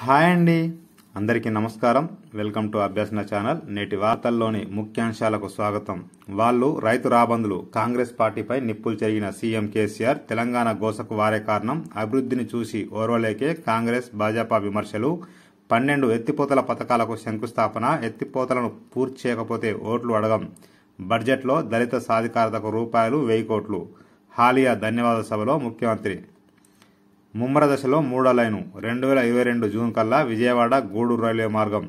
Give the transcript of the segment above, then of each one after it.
hi అండి అందరికీ నమస్కారం వెల్కమ్ టు అభ్యాసన ఛానల్ నేటి వార్తల్లోని ముఖ్యాంశాలకు స్వాగతం వాళ్ళు రైతు రాబందులు కాంగ్రెస్ పార్టీపై నిప్పులు జరిగిన సీఎం కేసీఆర్ తెలంగాణ గోసకు వారే కారణం అభివృద్ధిని చూసి ఓర్వలేకే కాంగ్రెస్ భాజపా విమర్శలు పన్నెండు ఎత్తిపోతల పథకాలకు శంకుస్థాపన ఎత్తిపోతలను పూర్తి చేయకపోతే ఓట్లు అడగం బడ్జెట్లో దళిత సాధికారతకు రూపాయలు వెయ్యి కోట్లు హాలియా ధన్యవాద సభలో ముఖ్యమంత్రి ముమ్మర దశలో మూడో లైను రెండు వేల ఇరవై రెండు జూన్ కల్లా విజయవాడ గూడూరు రైల్వే మార్గం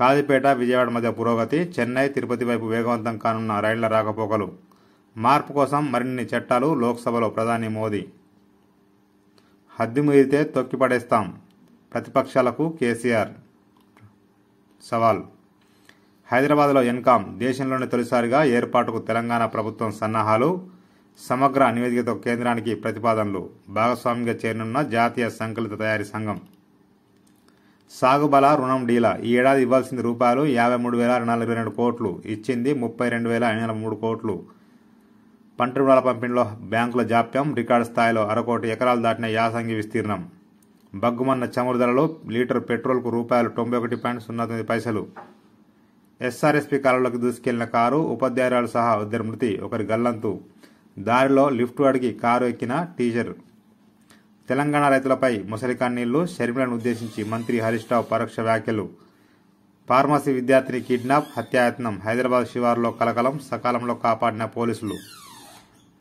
కాదిపేట విజయవాడ మధ్య పురోగతి చెన్నై తిరుపతి వైపు వేగవంతం కానున్న రైళ్ల రాకపోకలు మార్పు కోసం మరిన్ని చట్టాలు లోక్సభలో ప్రధాని మోదీ హద్దు మీరితే తొక్కిపడేస్తాం ప్రతిపక్షాలకు కేసీఆర్ సవాల్ హైదరాబాద్లో ఎన్కామ్ దేశంలోనే తొలిసారిగా ఏర్పాటుకు తెలంగాణ ప్రభుత్వం సన్నాహాలు సమగ్ర నివేదికతో కేంద్రానికి ప్రతిపాదనలు భాగస్వామిగా చేరనున్న జాతీయ సంకలిత తయారీ సంఘం సాగుబల రుణం డీల ఈ ఏడాది ఇవ్వాల్సింది రూపాయలు యాభై మూడు వేల నలభై రెండు కోట్లు ఇచ్చింది ముప్పై రెండు వేల ఐదు వందల మూడు కోట్లు పంట రుణాల పంపిణీలో బ్యాంకుల జాప్యం రికార్డు స్థాయిలో అరకోటి ఎకరాలు దాటిన యాసంగి విస్తీర్ణం బగ్గుమన్న చమురు ధరలు లీటర్ పెట్రోల్కు రూపాయలు తొంభై ఒకటి పాయింట్ సున్నా తొమ్మిది పైసలు ఎస్ఆర్ఎస్పీ కాలంలోకి దూసుకెళ్లిన కారు ఉపాధ్యాయురాలు సహా ఇద్దరు మృతి ఒకరి గల్లంతు దారిలో లిఫ్ట్ అడిగి కారు ఎక్కిన టీజర్ తెలంగాణ రైతులపై ముసలి కన్నీళ్లు షర్మిలను ఉద్దేశించి మంత్రి హరీష్ రావు పరోక్ష వ్యాఖ్యలు ఫార్మసీ విద్యార్థిని కిడ్నాప్ హత్యాయత్నం హైదరాబాద్ శివారులో కలకలం సకాలంలో కాపాడిన పోలీసులు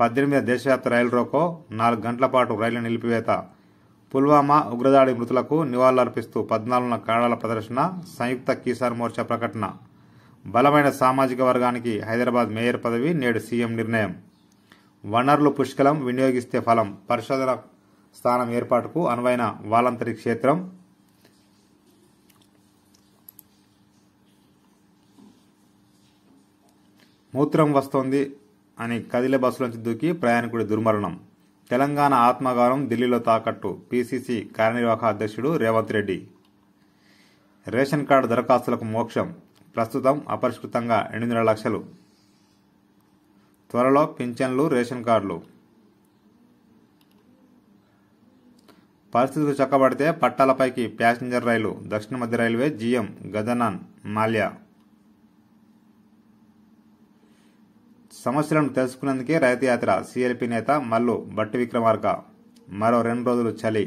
పద్దెనిమిది దేశవ్యాప్త రైలు రోకో నాలుగు గంటల పాటు రైలు నిలిపివేత పుల్వామా ఉగ్రదాడి మృతులకు నివాళులర్పిస్తూ పద్నాలుగున కన్నడాల ప్రదర్శన సంయుక్త కిసాన్ మోర్చా ప్రకటన బలమైన సామాజిక వర్గానికి హైదరాబాద్ మేయర్ పదవి నేడు సీఎం నిర్ణయం వనరులు పుష్కలం వినియోగిస్తే ఫలం పరిశోధన స్థానం ఏర్పాటుకు అనువైన వాలంతరి క్షేత్రం మూత్రం వస్తోంది అని కదిలే బస్సులోంచి దూకి ప్రయాణికుడి దుర్మరణం తెలంగాణ ఆత్మగారం ఢిల్లీలో తాకట్టు పీసీసీ కార్యనిర్వాహక అధ్యక్షుడు రేవంత్ రెడ్డి రేషన్ కార్డు దరఖాస్తులకు మోక్షం ప్రస్తుతం అపరిష్కృతంగా ఎనిమిది లక్షలు త్వరలో పింఛన్లు రేషన్ కార్డులు పరిస్థితులు చక్కబడితే పట్టాలపైకి ప్యాసింజర్ రైలు దక్షిణ మధ్య రైల్వే జిఎం గదనాన్ మాల్యా సమస్యలను తెలుసుకునేందుకే రైతు యాత్ర సిఎల్పి నేత మల్లు బట్టి విక్రమార్క మరో రెండు రోజులు చలి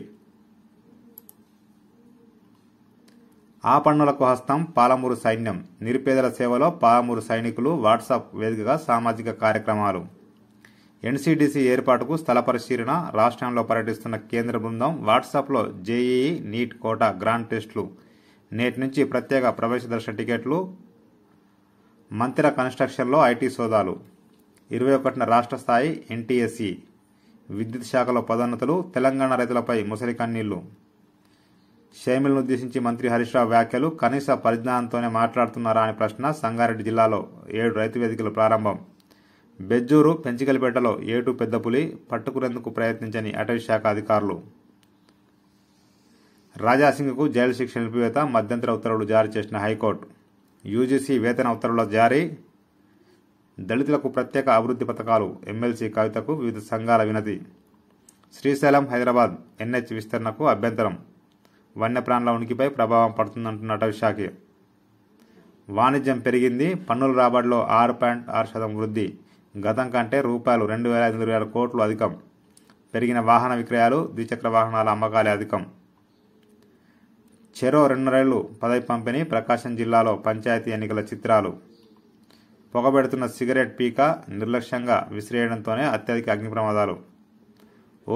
ఆ పన్నులకు హస్తం పాలమూరు సైన్యం నిరుపేదల సేవలో పాలమూరు సైనికులు వాట్సాప్ వేదికగా సామాజిక కార్యక్రమాలు ఎన్సీడీసీ ఏర్పాటుకు స్థల పరిశీలన రాష్ట్రంలో పర్యటిస్తున్న కేంద్ర బృందం వాట్సాప్లో జేఈఈ నీట్ కోటా గ్రాండ్ టెస్టులు నేటి నుంచి ప్రత్యేక ప్రవేశ దర్శన టికెట్లు మంత్ర కన్స్ట్రక్షన్లో ఐటీ సోదాలు ఇరవై ఒకటిన రాష్ట్ర స్థాయి ఎన్టీఎస్సీ విద్యుత్ శాఖలో పదోన్నతులు తెలంగాణ రైతులపై ముసలి కన్నీళ్లు షేమిలను ఉద్దేశించి మంత్రి హరీష్ రావు వ్యాఖ్యలు కనీస పరిజ్ఞానంతోనే మాట్లాడుతున్నారా అనే ప్రశ్న సంగారెడ్డి జిల్లాలో ఏడు రైతు వేదికలు ప్రారంభం బెజ్జూరు పెంచికలపేటలో ఏటు పెద్దపులి పట్టుకునేందుకు ప్రయత్నించని అటవీ శాఖ అధికారులు రాజాసింగ్కు జైలు శిక్ష నిలిపివేత మధ్యంతర ఉత్తర్వులు జారీ చేసిన హైకోర్టు యూజీసీ వేతన ఉత్తర్వుల జారీ దళితులకు ప్రత్యేక అభివృద్ధి పథకాలు ఎమ్మెల్సీ కవితకు వివిధ సంఘాల వినతి శ్రీశైలం హైదరాబాద్ ఎన్హెచ్ విస్తరణకు అభ్యంతరం వన్యప్రాణుల ఉనికిపై ప్రభావం పడుతుందంటున్న అటవీశాఖ వాణిజ్యం పెరిగింది పన్నుల రాబడిలో ఆరు పాయింట్ ఆరు శాతం వృద్ధి గతం కంటే రూపాయలు రెండు వేల ఐదు వేల కోట్లు అధికం పెరిగిన వాహన విక్రయాలు ద్విచక్ర వాహనాల అమ్మకాలే అధికం చెరో రెండు రైళ్లు పదవి పంపిణీ ప్రకాశం జిల్లాలో పంచాయతీ ఎన్నికల చిత్రాలు పొగబెడుతున్న సిగరెట్ పీక నిర్లక్ష్యంగా విసిరేయడంతోనే అత్యధిక అగ్ని ప్రమాదాలు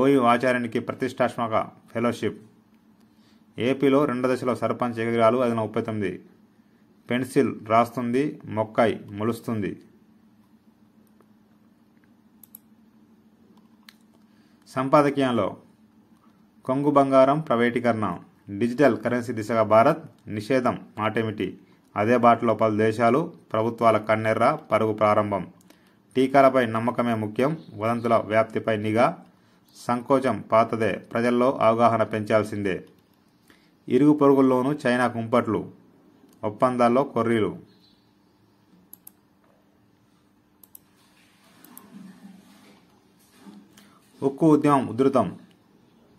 ఓయు ఆచార్యునికి ప్రతిష్టాత్మక ఫెలోషిప్ ఏపీలో రెండో దశలో సర్పంచ్ ఎగిరాలు అది ముప్పై తొమ్మిది పెన్సిల్ రాస్తుంది మొక్కాయి మొలుస్తుంది సంపాదకీయంలో కొంగు బంగారం ప్రైవేటీకరణ డిజిటల్ కరెన్సీ దిశగా భారత్ నిషేధం మాటేమిటి అదే బాటలో పలు దేశాలు ప్రభుత్వాల కన్నెర్ర పరుగు ప్రారంభం టీకాలపై నమ్మకమే ముఖ్యం వదంతుల వ్యాప్తిపై నిఘా సంకోచం పాతదే ప్రజల్లో అవగాహన పెంచాల్సిందే ఇరుగు పొరుగుల్లోనూ చైనా కుంపట్లు ఒప్పందాల్లో కొర్రీలు ఉక్కు ఉద్యమం ఉధృతం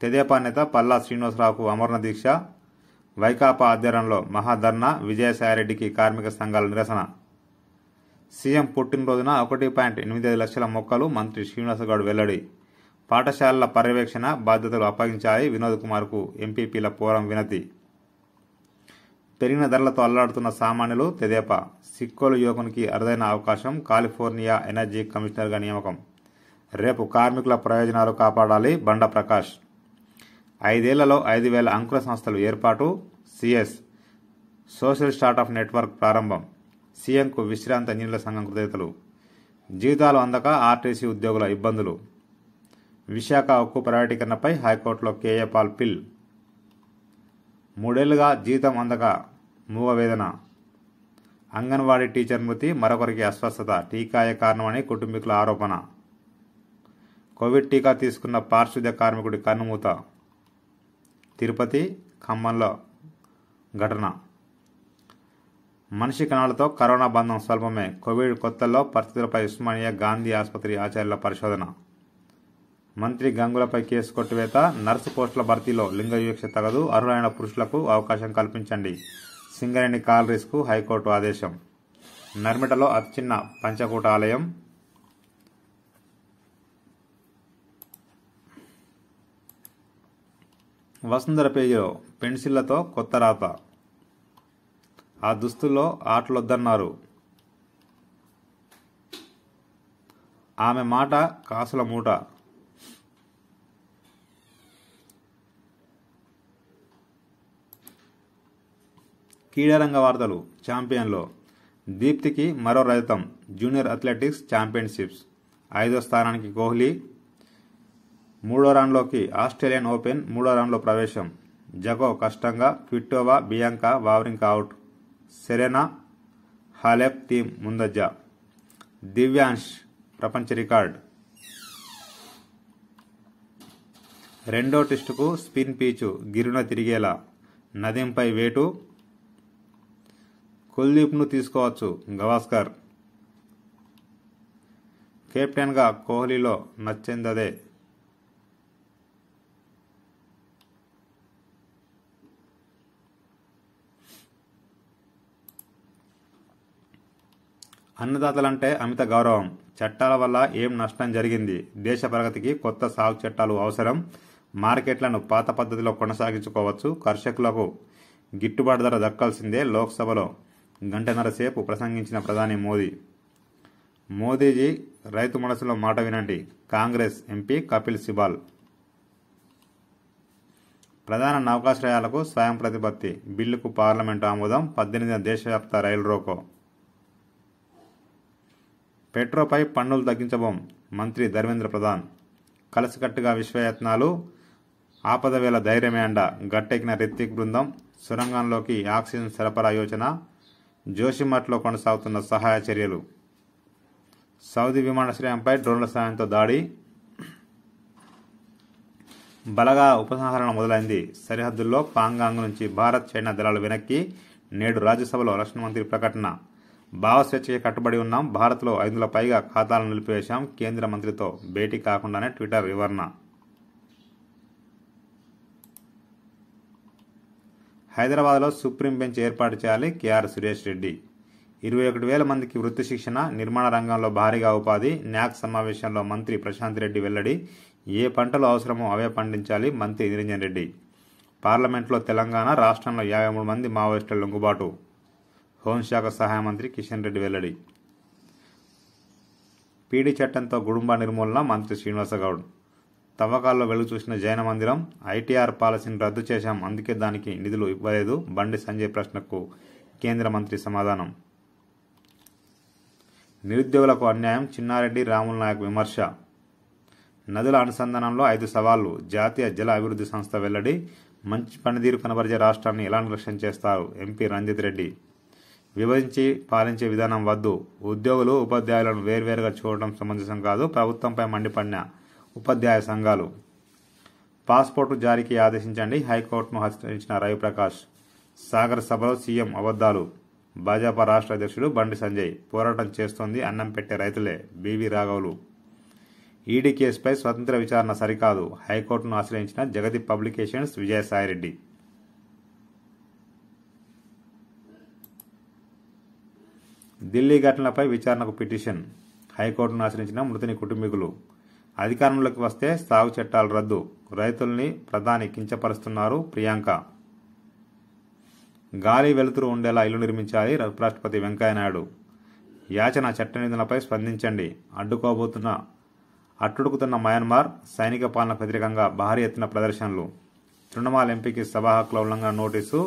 తెదేపా నేత పల్లా శ్రీనివాసరావుకు అమరణ దీక్ష వైకాపా ఆధ్వర్యంలో మహాధర్నా విజయసాయిరెడ్డికి కార్మిక సంఘాల నిరసన సీఎం పుట్టినరోజున ఒకటి పాయింట్ ఎనిమిది ఐదు లక్షల మొక్కలు మంత్రి శ్రీనివాసగౌడ్ వెల్లడి పాఠశాలల పర్యవేక్షణ బాధ్యతలు అప్పగించాలి వినోద్ కుమార్కు ఎంపీపీల పోరం వినతి పెరిగిన ధరలతో అల్లాడుతున్న సామాన్యులు తెదేపా సిక్కోలు యువకునికి అరుదైన అవకాశం కాలిఫోర్నియా ఎనర్జీ కమిషనర్గా నియామకం రేపు కార్మికుల ప్రయోజనాలు కాపాడాలి బండ ప్రకాష్ ఐదేళ్లలో ఐదు వేల అంకుర సంస్థలు ఏర్పాటు సిఎస్ సోషల్ స్టార్ట్అప్ నెట్వర్క్ ప్రారంభం సీఎంకు విశ్రాంత ఇంజనీర్ల సంఘం కృతజ్ఞతలు జీతాలు అందక ఆర్టీసీ ఉద్యోగుల ఇబ్బందులు విశాఖ ఉక్కు ప్రైవేటీకరణపై హైకోర్టులో కేఏ పాల్ పిల్ మూడేళ్లుగా జీతం అందక మూగవేదన అంగన్వాడీ టీచర్ మృతి మరొకరికి అస్వస్థత టీకాయే కారణమని కుటుంబీకుల ఆరోపణ కోవిడ్ టీకా తీసుకున్న పారిశుద్ధ్య కార్మికుడి కన్నుమూత తిరుపతి ఖమ్మంలో ఘటన మనిషి కణాలతో కరోనా బంధం స్వల్పమే కోవిడ్ కొత్తల్లో పరిస్థితులపై ఉస్మానియా గాంధీ ఆసుపత్రి ఆచార్యుల పరిశోధన మంత్రి గంగులపై కేసు కొట్టువేత నర్సు పోస్టుల భర్తీలో లింగ వివక్ష తగదు అర్హులైన పురుషులకు అవకాశం కల్పించండి సింగరేణి కాల్ రిస్క్ హైకోర్టు ఆదేశం నర్మిటలో అతి చిన్న పంచకూట ఆలయం వసుంధర పేజీలో పెన్సిళ్లతో కొత్త రాత ఆ దుస్తుల్లో ఆటలొద్దన్నారు ఆమె మాట కాసుల మూట క్రీడారంగ వార్తలు ఛాంపియన్లో దీప్తికి మరో రజతం జూనియర్ అథ్లెటిక్స్ ఛాంపియన్షిప్స్ ఐదో స్థానానికి కోహ్లీ మూడో రౌండ్లోకి ఆస్ట్రేలియన్ ఓపెన్ మూడో రౌండ్లో ప్రవేశం జగో కష్టంగా Kvitova Bianca Wawrinka out Serena Halep Thiem ముందజ్జ దివ్యాంష్ ప్రపంచ రికార్డ్ రెండో టెస్టుకు స్పిన్ పీచు గిరున తిరిగేలా నదింపై వేటు కుల్దీప్ను తీసుకోవచ్చు గవాస్కర్ కెప్టెన్గా కోహ్లీలో నచ్చిందదే అన్నదాతలంటే అమిత గౌరవం చట్టాల వల్ల ఏం నష్టం జరిగింది దేశ ప్రగతికి కొత్త సాగు చట్టాలు అవసరం మార్కెట్లను పాత పద్ధతిలో కొనసాగించుకోవచ్చు కర్షకులకు గిట్టుబాటు ధర దక్కాల్సిందే లోక్సభలో గంటన్నర సేపు ప్రసంగించిన ప్రధాని మోదీ మోదీజీ రైతు మనసులో మాట వినండి కాంగ్రెస్ ఎంపీ కపిల్ సిబాల్ ప్రధాన నౌకాశ్రయాలకు స్వయం ప్రతిపత్తి బిల్లుకు పార్లమెంటు ఆమోదం పద్దెనిమిదిన దేశవ్యాప్త రైలు రోకో పెట్రోపై పన్నులు తగ్గించబోం మంత్రి ధర్మేంద్ర ప్రధాన్ కలిసికట్టుగా విశ్వయత్నాలు ఆపద వేళ ధైర్యమే అండ గట్టెక్కిన రిత్తిక్ బృందం సొరంగంలోకి ఆక్సిజన్ సరఫరా యోచన జోషిమఠ్లో కొనసాగుతున్న సహాయ చర్యలు సౌదీ విమానాశ్రయంపై డ్రోన్ల సాయంతో దాడి బలగా ఉపసంహరణ మొదలైంది సరిహద్దుల్లో పాంగాంగ్ నుంచి భారత్ చైనా దళాలు వెనక్కి నేడు రాజ్యసభలో రక్షణ మంత్రి ప్రకటన భావస్వేచ్ఛకి కట్టుబడి ఉన్నాం భారత్లో ఐదుల పైగా ఖాతాలను నిలిపివేశాం కేంద్ర మంత్రితో భేటీ కాకుండానే ట్విట్టర్ వివరణ హైదరాబాద్లో సుప్రీం బెంచ్ ఏర్పాటు చేయాలి కేఆర్ సురేష్ రెడ్డి ఇరవై ఒకటి వేల మందికి వృత్తి శిక్షణ నిర్మాణ రంగంలో భారీగా ఉపాధి న్యాక్ సమావేశంలో మంత్రి ప్రశాంత్ రెడ్డి వెల్లడి ఏ పంటలు అవసరమో అవే పండించాలి మంత్రి నిరంజన్ రెడ్డి పార్లమెంట్లో తెలంగాణ రాష్ట్రంలో యాభై మూడు మంది మావోయిస్టుల లొంగుబాటు హోంశాఖ సహాయ మంత్రి కిషన్ రెడ్డి వెల్లడి పీడీ చట్టంతో గుడుంబ నిర్మూలన మంత్రి శ్రీనివాసగౌడ్ తవ్వకాల్లో వెలుగు చూసిన జైన మందిరం ఐటీఆర్ పాలసీని రద్దు చేశాం అందుకే దానికి నిధులు ఇవ్వలేదు బండి సంజయ్ ప్రశ్నకు కేంద్ర మంత్రి సమాధానం నిరుద్యోగులకు అన్యాయం చిన్నారెడ్డి రాముల నాయక్ విమర్శ నదుల అనుసంధానంలో ఐదు సవాళ్లు జాతీయ జల అభివృద్ధి సంస్థ వెల్లడి మంచి పనితీరు కనబరిచే రాష్ట్రాన్ని ఎలా నిర్లక్ష్యం చేస్తారు ఎంపీ రంజిత్ రెడ్డి విభజించి పాలించే విధానం వద్దు ఉద్యోగులు ఉపాధ్యాయులను వేర్వేరుగా చూడడం సమంజసం కాదు ప్రభుత్వంపై మండిపడిన ఉపాధ్యాయ సంఘాలు పాస్పోర్టు జారీకి ఆదేశించండి హైకోర్టును హెచ్చరించిన రవి ప్రకాష్ సాగర్ సభలో సీఎం అబద్దాలు భాజపా రాష్ట్ర అధ్యక్షుడు బండి సంజయ్ పోరాటం చేస్తోంది అన్నం పెట్టే రైతులే బీవీ రాఘవులు ఈడీ కేసుపై స్వతంత్ర విచారణ సరికాదు హైకోర్టును ఆశ్రయించిన జగతి పబ్లికేషన్స్ విజయసాయిరెడ్డి ఢిల్లీ ఘటనలపై విచారణకు పిటిషన్ హైకోర్టును ఆశ్రయించిన మృతుని కుటుంబీకులు అధికారంలోకి వస్తే సాగు చట్టాలు రద్దు రైతుల్ని ప్రధాని కించపరుస్తున్నారు ప్రియాంక గాలి వెలుతురు ఉండేలా ఇల్లు నిర్మించాలి ఉపరాష్ట్రపతి వెంకయ్యనాయుడు యాచన చట్ట నిధులపై స్పందించండి అడ్డుకోబోతున్న అట్టుడుకుతున్న మయన్మార్ సైనిక పాలన వ్యతిరేకంగా భారీ ఎత్తున ప్రదర్శనలు తృణమూల్ ఎంపీకి సభా హక్కుల ఉల్లంఘన నోటీసు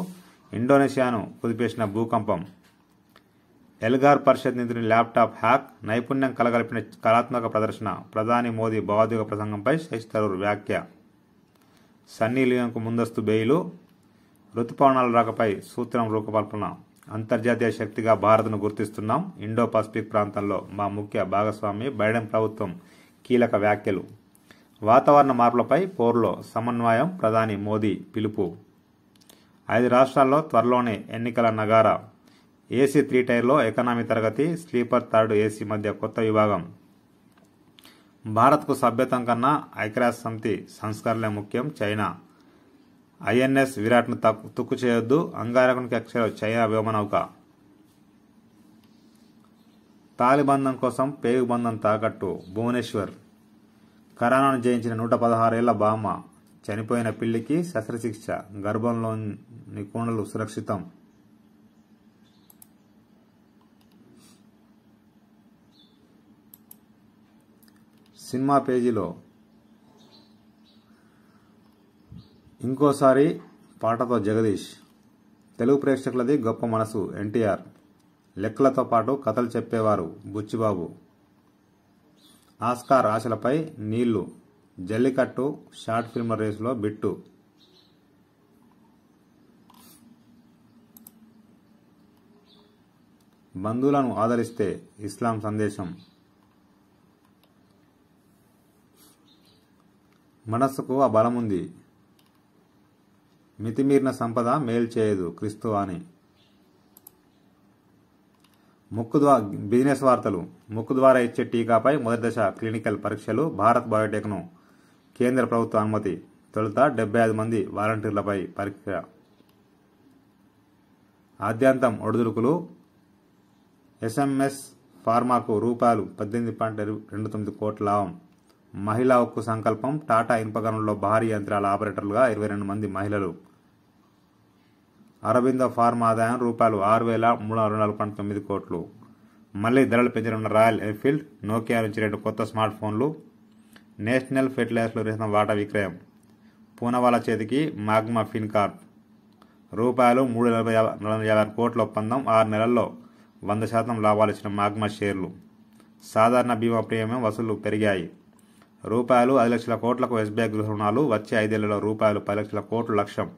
ఇండోనేషియాను కుదిపేసిన భూకంపం ఎల్గార్ పరిషత్ నిధుని ల్యాప్టాప్ హ్యాక్ నైపుణ్యం కలగలిపిన కళాత్మక ప్రదర్శన ప్రధాని మోదీ భావోద్యోగ ప్రసంగంపై శశి తరూర్ వ్యాఖ్య సన్నీ లియోన్కు ముందస్తు బెయిలు ఋతుపవనాల రాకపై సూత్రం రూపకల్పన అంతర్జాతీయ శక్తిగా భారత్ను గుర్తిస్తున్నాం ఇండో పసిఫిక్ ప్రాంతంలో మా ముఖ్య భాగస్వామి బైడెన్ ప్రభుత్వం కీలక వ్యాఖ్యలు వాతావరణ మార్పులపై పోర్లో సమన్వయం ప్రధాని మోదీ పిలుపు ఐదు రాష్ట్రాల్లో త్వరలోనే ఎన్నికల నగారా ఏసీ త్రీ టైర్లో ఎకనామీ తరగతి స్లీపర్ థర్డ్ ఏసీ మధ్య కొత్త విభాగం భారత్కు సభ్యత్వం కన్నా ఐక్యరాజ్య సమితి సంస్కరణలే ముఖ్యం చైనా ఐఎన్ఎస్ విరాట్ను తుక్కు చేయొద్దు అంగారకుని కక్షలో చైనా వ్యోమనౌక తాలిబంధం కోసం పేగుబంధం తాకట్టు భువనేశ్వర్ కరోనాను జయించిన నూట పదహారేళ్ల బామ్మ చనిపోయిన పిల్లికి శస్త్రచికిత్స గర్భంలోని కోణలు సురక్షితం సినిమా పేజీలో ఇంకోసారి పాటతో జగదీష్ తెలుగు ప్రేక్షకులది గొప్ప మనసు ఎన్టీఆర్ లెక్కలతో పాటు కథలు చెప్పేవారు బుచ్చిబాబు ఆస్కార్ ఆశలపై నీళ్లు జల్లికట్టు షార్ట్ ఫిల్మ్ రేసులో బిట్టు బంధువులను ఆదరిస్తే ఇస్లాం సందేశం మనస్సుకు ఆ బలముంది మితిమీరిన సంపద మేలు చేయదు క్రీస్తు అని ముక్కు ద్వా బిజినెస్ వార్తలు ముక్కు ద్వారా ఇచ్చే టీకాపై మొదటి దశ క్లినికల్ పరీక్షలు భారత్ బయోటెక్ను కేంద్ర ప్రభుత్వ అనుమతి తొలుత డెబ్బై ఐదు మంది వాలంటీర్లపై పరీక్ష ఆద్యాంతం ఒడుదురుకులు ఎస్ఎంఎస్ ఫార్మాకు రూపాయలు పద్దెనిమిది పాయింట్ రెండు తొమ్మిది కోట్ల లాభం మహిళా ఉక్కు సంకల్పం టాటా ఇన్పగనంలో భారీ యంత్రాల ఆపరేటర్లుగా ఇరవై రెండు మంది మహిళలు అరబిందో ఫార్మ్ ఆదాయం రూపాయలు ఆరు వేల మూడు వందల నలభై తొమ్మిది కోట్లు మళ్ళీ ధరలు పెంచనున్న రాయల్ ఎన్ఫీల్డ్ నోకియా నుంచి రెండు కొత్త స్మార్ట్ ఫోన్లు నేషనల్ ఫెర్టిలైజర్లు చేసిన వాటా విక్రయం పూనవాల చేతికి మాగ్మా ఫిన్కార్ప్ రూపాయలు మూడు నలభై నలభై యాభై కోట్ల ఒప్పందం ఆరు నెలల్లో వంద శాతం లాభాలు ఇచ్చిన మాగ్మా షేర్లు సాధారణ బీమా ప్రీమియం వసూళ్లు పెరిగాయి రూపాయలు ఐదు లక్షల కోట్లకు ఎస్బీఐ గృహ రుణాలు వచ్చే ఐదేళ్లలో రూపాయలు పది లక్షల కోట్ల లక్ష్యం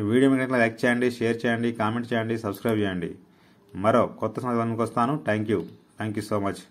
ఈ వీడియో మీకు లైక్ చేయండి షేర్ చేయండి కామెంట్ చేయండి సబ్స్క్రైబ్ చేయండి మరో కొత్త సందర్భానికి వస్తాను thank you thank you so much